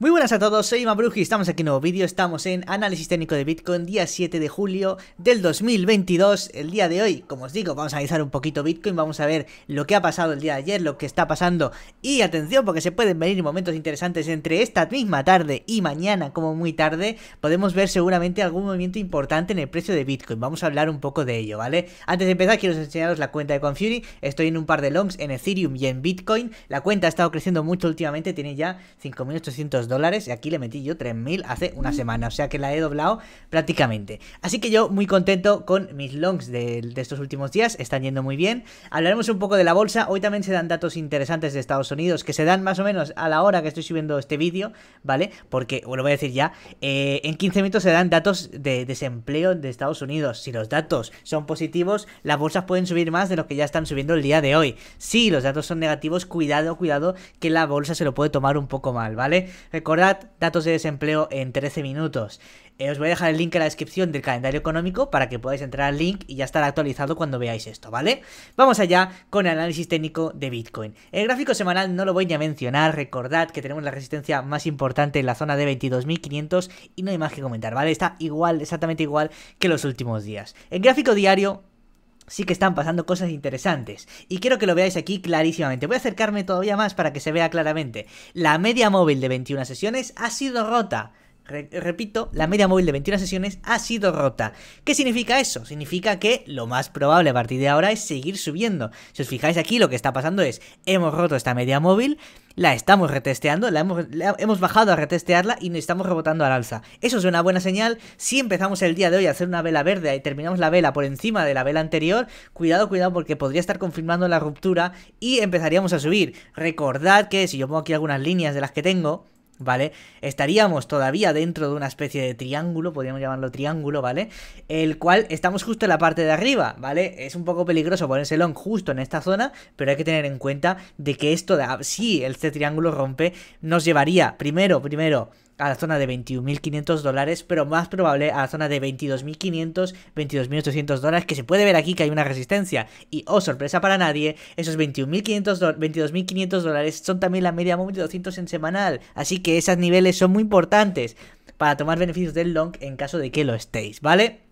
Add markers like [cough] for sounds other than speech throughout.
Muy buenas a todos, soy Mabruji, estamos aquí en un nuevo vídeo, estamos en análisis técnico de Bitcoin, día 7 de julio del 2022, el día de hoy, como os digo, vamos a analizar un poquito Bitcoin, vamos a ver lo que ha pasado el día de ayer, lo que está pasando, y atención, porque se pueden venir momentos interesantes entre esta misma tarde y mañana, como muy tarde, podemos ver seguramente algún movimiento importante en el precio de Bitcoin, vamos a hablar un poco de ello, ¿vale? Antes de empezar, quiero enseñaros la cuenta de Confury, estoy en un par de longs en Ethereum y en Bitcoin, la cuenta ha estado creciendo mucho últimamente, tiene ya 5800 dólares y aquí le metí yo 3.000 hace una mm. semana, o sea que la he doblado prácticamente. Así que yo muy contento con mis longs de, estos últimos días, están yendo muy bien. Hablaremos un poco de la bolsa, hoy también se dan datos interesantes de Estados Unidos que se dan más o menos a la hora que estoy subiendo este vídeo, ¿vale? Porque, os lo voy a decir ya, eh, en 15 minutos se dan datos de desempleo de Estados Unidos. Si los datos son positivos, las bolsas pueden subir más de lo que ya están subiendo el día de hoy. Si los datos son negativos, cuidado, cuidado, que la bolsa se lo puede tomar un poco mal, ¿vale? Recordad, datos de desempleo en 13 minutos. Eh, os voy a dejar el link en la descripción del calendario económico para que podáis entrar al link y ya estará actualizado cuando veáis esto, ¿vale? Vamos allá con el análisis técnico de Bitcoin. El gráfico semanal no lo voy a mencionar, recordad que tenemos la resistencia más importante en la zona de 22.500 y no hay más que comentar, ¿vale? Está igual, exactamente igual que los últimos días. El gráfico diario sí que están pasando cosas interesantes. Y quiero que lo veáis aquí clarísimamente. Voy a acercarme todavía más para que se vea claramente. La media móvil de 21 sesiones ha sido rota repito, la media móvil de 21 sesiones ha sido rota. ¿Qué significa eso? Significa que lo más probable a partir de ahora es seguir subiendo. Si os fijáis aquí, lo que está pasando es, hemos roto esta media móvil, la estamos retesteando, la hemos, hemos bajado a retestearla y nos estamos rebotando al alza. Eso es una buena señal. Si empezamos el día de hoy a hacer una vela verde y terminamos la vela por encima de la vela anterior, cuidado, cuidado, porque podría estar confirmando la ruptura y empezaríamos a subir. Recordad que si yo pongo aquí algunas líneas de las que tengo, ¿vale? Estaríamos todavía dentro de una especie de triángulo, podríamos llamarlo triángulo, ¿vale? El cual estamos justo en la parte de arriba, ¿vale? Es un poco peligroso ponerse long justo en esta zona, pero hay que tener en cuenta de que esto, de, ah, si este triángulo rompe, nos llevaría primero, primero a la zona de 21.500 dólares, pero más probable a la zona de 22.500, 22.800 dólares, que se puede ver aquí que hay una resistencia. Y, oh, sorpresa para nadie, esos 21.500 22.500 dólares son también la media móvil de 200 en semanal, así que esos niveles son muy importantes para tomar beneficios del long en caso de que lo estéis, ¿vale?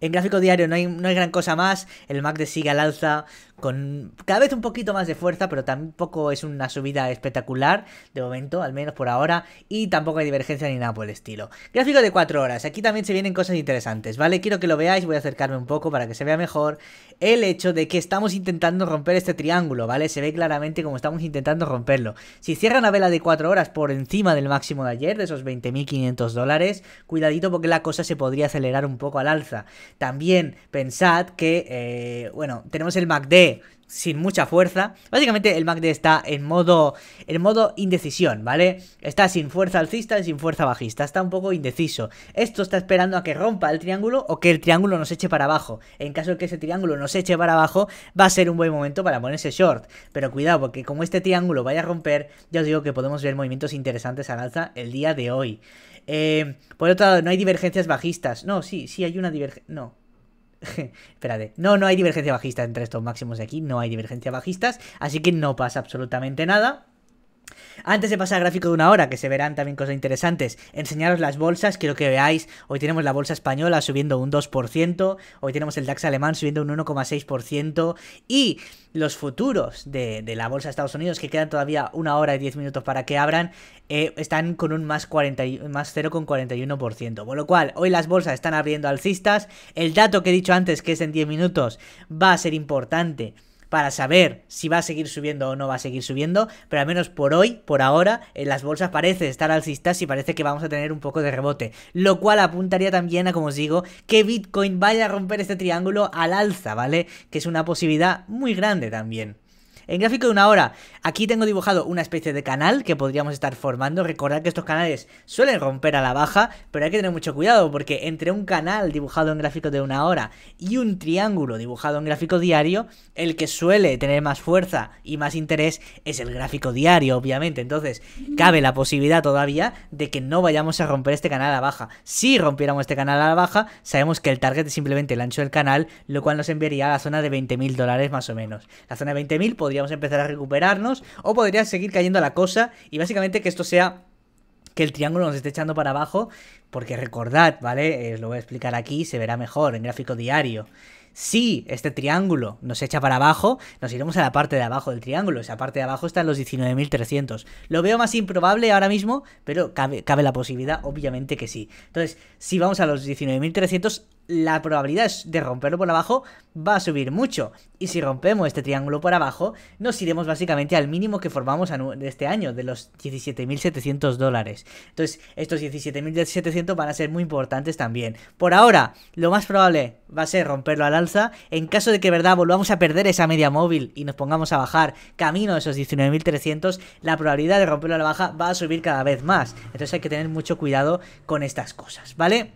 En gráfico diario no hay, no hay gran cosa más. El MACD sigue al alza con cada vez un poquito más de fuerza, pero tampoco es una subida espectacular, de momento, al menos por ahora, y tampoco hay divergencia ni nada por el estilo. Gráfico de 4 horas, aquí también se vienen cosas interesantes, ¿vale? Quiero que lo veáis, voy a acercarme un poco para que se vea mejor el hecho de que estamos intentando romper este triángulo, ¿vale? Se ve claramente como estamos intentando romperlo. Si cierra una vela de 4 horas por encima del máximo de ayer, de esos 20.500 dólares, cuidadito porque la cosa se podría acelerar un poco al alza. También pensad que, eh, bueno, tenemos el MACD sin mucha fuerza. Básicamente el MACD está en modo, en modo indecisión, ¿vale? Está sin fuerza alcista y sin fuerza bajista, está un poco indeciso. Esto está esperando a que rompa el triángulo o que el triángulo nos eche para abajo. En caso de que ese triángulo nos eche para abajo, va a ser un buen momento para ponerse short. Pero cuidado, porque como este triángulo vaya a romper, ya os digo que podemos ver movimientos interesantes al alza el día de hoy. Eh, por otro lado, no hay divergencias bajistas. No, sí, sí hay una divergencia. No. [laughs] Espérate. No, no hay divergencia bajista entre estos máximos de aquí. No hay divergencia bajistas. Así que no pasa absolutamente nada. Antes de pasar al gráfico de una hora, que se verán también cosas interesantes, enseñaros las bolsas, quiero que veáis, hoy tenemos la bolsa española subiendo un 2%, hoy tenemos el DAX alemán subiendo un 1,6% y los futuros de, la bolsa de Estados Unidos, que quedan todavía una hora y 10 minutos para que abran, eh, están con un más, más 0,41%. Con lo cual, hoy las bolsas están abriendo alcistas. El dato que he dicho antes, que es en 10 minutos, va a ser importante para saber si va a seguir subiendo o no va a seguir subiendo, pero al menos por hoy, por ahora, en las bolsas parece estar alcistas y parece que vamos a tener un poco de rebote, lo cual apuntaría también a, como os digo, que Bitcoin vaya a romper este triángulo al alza, ¿vale? Que es una posibilidad muy grande también. En gráfico de una hora, aquí tengo dibujado una especie de canal que podríamos estar formando. Recordad que estos canales suelen romper a la baja, pero hay que tener mucho cuidado porque entre un canal dibujado en gráfico de una hora y un triángulo dibujado en gráfico diario, el que suele tener más fuerza y más interés es el gráfico diario, obviamente. Entonces, cabe la posibilidad todavía de que no vayamos a romper este canal a la baja. Si rompiéramos este canal a la baja, sabemos que el target es simplemente el ancho del canal, lo cual nos enviaría a la zona de 20.000 dólares más o menos. La zona de 20.000 podría Vamos a empezar a recuperarnos o podría seguir cayendo la cosa y básicamente que esto sea que el triángulo nos esté echando para abajo, porque recordad, ¿vale? Eh, os lo voy a explicar aquí, se verá mejor en gráfico diario. Si este triángulo nos echa para abajo, nos iremos a la parte de abajo del triángulo. Esa parte de abajo está en los 19.300. Lo veo más improbable ahora mismo, pero cabe, cabe, la posibilidad, obviamente que sí. Entonces, si vamos a los 19.300, la probabilidad de romperlo por abajo va a subir mucho. Y si rompemos este triángulo por abajo, nos iremos básicamente al mínimo que formamos este año, de los 17.700 dólares. Entonces, estos 17.700 van a ser muy importantes también. Por ahora, lo más probable va a ser romperlo al alza. En caso de que, verdad, volvamos a perder esa media móvil y nos pongamos a bajar camino a esos 19.300, la probabilidad de romperlo a la baja va a subir cada vez más. Entonces hay que tener mucho cuidado con estas cosas, ¿vale?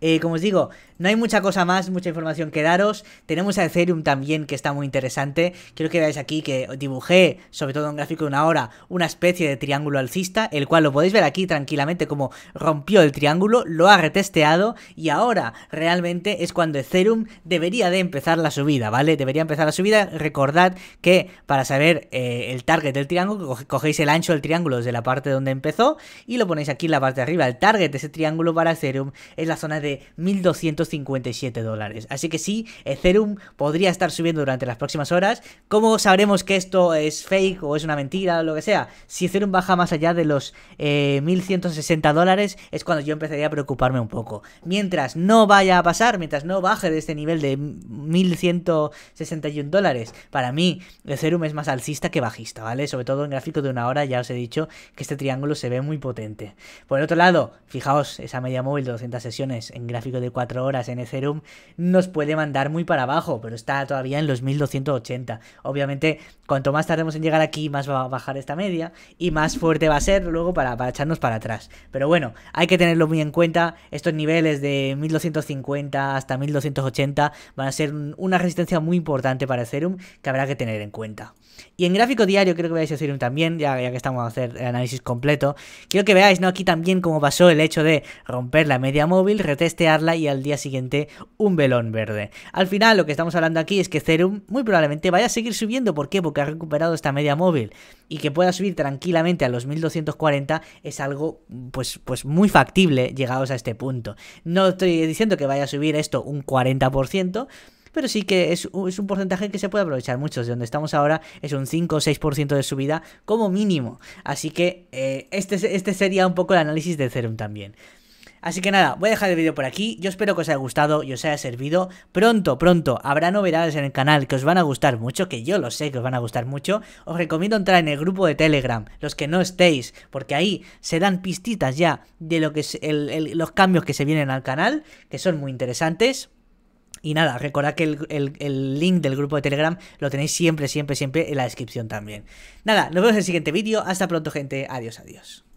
Eh, como os digo, no hay mucha cosa más, mucha información que daros. Tenemos a Ethereum también, que está muy interesante. Quiero que veáis aquí que dibujé, sobre todo en un gráfico de una hora, una especie de triángulo alcista, el cual lo podéis ver aquí tranquilamente como rompió el triángulo, lo ha retesteado y ahora realmente es cuando Ethereum debería de empezar la subida, ¿vale? Debería empezar la subida. Recordad que para saber eh, el target del triángulo, cogéis el ancho del triángulo desde la parte donde empezó y lo ponéis aquí en la parte de arriba. El target de ese triángulo para Ethereum es la zona de 1.257 dólares. Así que sí, Ethereum podría estar subiendo durante las próximas horas. ¿Cómo sabremos que esto es fake o es una mentira o lo que sea? Si Ethereum baja más allá de los 1.160 eh, dólares es cuando yo empezaría a preocuparme un poco. Mientras no vaya a pasar, mientras no baje de este nivel de 1.161 dólares, para mí Ethereum es más alcista que bajista, ¿vale? Sobre todo en gráfico de una hora ya os he dicho que este triángulo se ve muy potente. Por el otro lado, fijaos esa media móvil de 200 sesiones en gráfico de 4 horas en Ethereum nos puede mandar muy para abajo, pero está todavía en los 1280. Obviamente, cuanto más tardemos en llegar aquí, más va a bajar esta media y más fuerte va a ser luego para, para echarnos para atrás. Pero bueno, hay que tenerlo muy en cuenta. Estos niveles de 1250 hasta 1280 van a ser una resistencia muy importante para Ethereum que habrá que tener en cuenta. Y en gráfico diario, creo que veáis Ethereum también, ya, que estamos a hacer el análisis completo. Quiero que veáis, ¿no? Aquí también cómo pasó el hecho de romper la media móvil, retener Arla y al día siguiente un velón verde. Al final lo que estamos hablando aquí es que Cerum muy probablemente vaya a seguir subiendo. ¿Por qué? Porque ha recuperado esta media móvil. Y que pueda subir tranquilamente a los 1240 es algo pues, pues muy factible llegados a este punto. No estoy diciendo que vaya a subir esto un 40% pero sí que es, un porcentaje que se puede aprovechar mucho. De donde estamos ahora es un 5 o 6% de subida como mínimo. Así que eh, este, este sería un poco el análisis de Cerum también. Así que nada, voy a dejar el vídeo por aquí, yo espero que os haya gustado y os haya servido, pronto, pronto, habrá novedades en el canal que os van a gustar mucho, que yo lo sé que os van a gustar mucho, os recomiendo entrar en el grupo de Telegram, los que no estéis, porque ahí se dan pistitas ya de lo que los cambios que se vienen al canal, que son muy interesantes. Y nada, recordad que el, el, link del grupo de Telegram lo tenéis siempre, siempre, siempre en la descripción también. Nada, nos vemos en el siguiente vídeo. Hasta pronto, gente. Adiós, adiós.